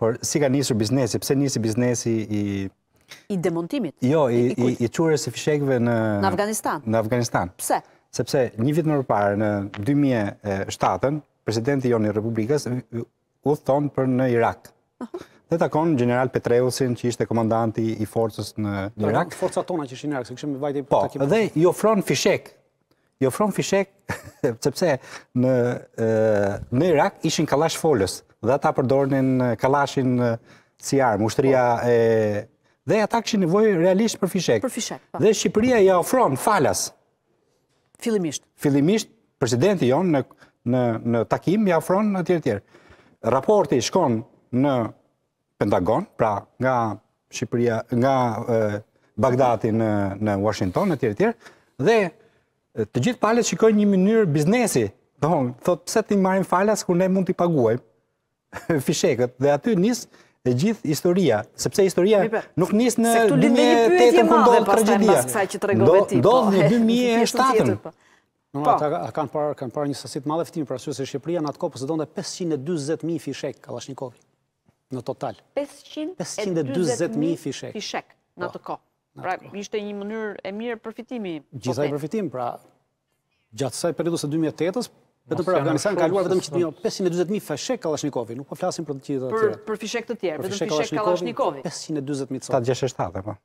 Por si ka njësër biznesi, pëse njësi biznesi i... I demontimit? Jo, i qurës e fishekve në... Në Afganistan? Në Afganistan. Pse? Sepse një vitë mërë parë në 2007-ën, presidenti jo një republikës, u thonë për në Irak. Dhe konë general Petreusin, që ishte komandanti i forcës në pra, Irak. Forca tona që ishte në Irak, se vajtë i vajte... Po, dhe i ofronë fishek, i ofronë fishek sepse në në Irak ishin kalash folës dhe ata përdornin kalashin si armë, ushtëria e dhe ata kishin nevojë realisht për fishek. Për fishek. Pa. Po. Dhe Shqipëria i ofron falas. Fillimisht. Fillimisht presidenti jon në në në takim i ofron atë të tjerë. Raporti shkon në Pentagon, pra nga Shqipëria nga Bagdadi në në Washington e të tjerë dhe Të gjithë falet shikojnë një mënyrë biznesi. Po, thotë pse ti marim falas kur ne mund t'i paguajmë fishekët dhe aty nis e gjithë historia, sepse historia nuk nis në një tetë kundor të Do, do po, po. në 2007. Në ata kanë parë, kanë parë një sasi të madhe fitimi për shoqërinë e Shqipëria në atë kohë së 540.000 fishek, vallësh Në total 540.000 fishek, në atë po. kohë. Pra, ishte një mënyrë e mirë përfitimi. Gjithaj po përfitim, pra, gjatësaj periudës e 2008-ës, vetëm për Afganistan ka luar vetëm 520.000 feshek kalashnikovi, nuk po flasim për të tjera. Për fëshek të tjerë, vetëm fëshek kalashnikovi. 520.000 të tjerë.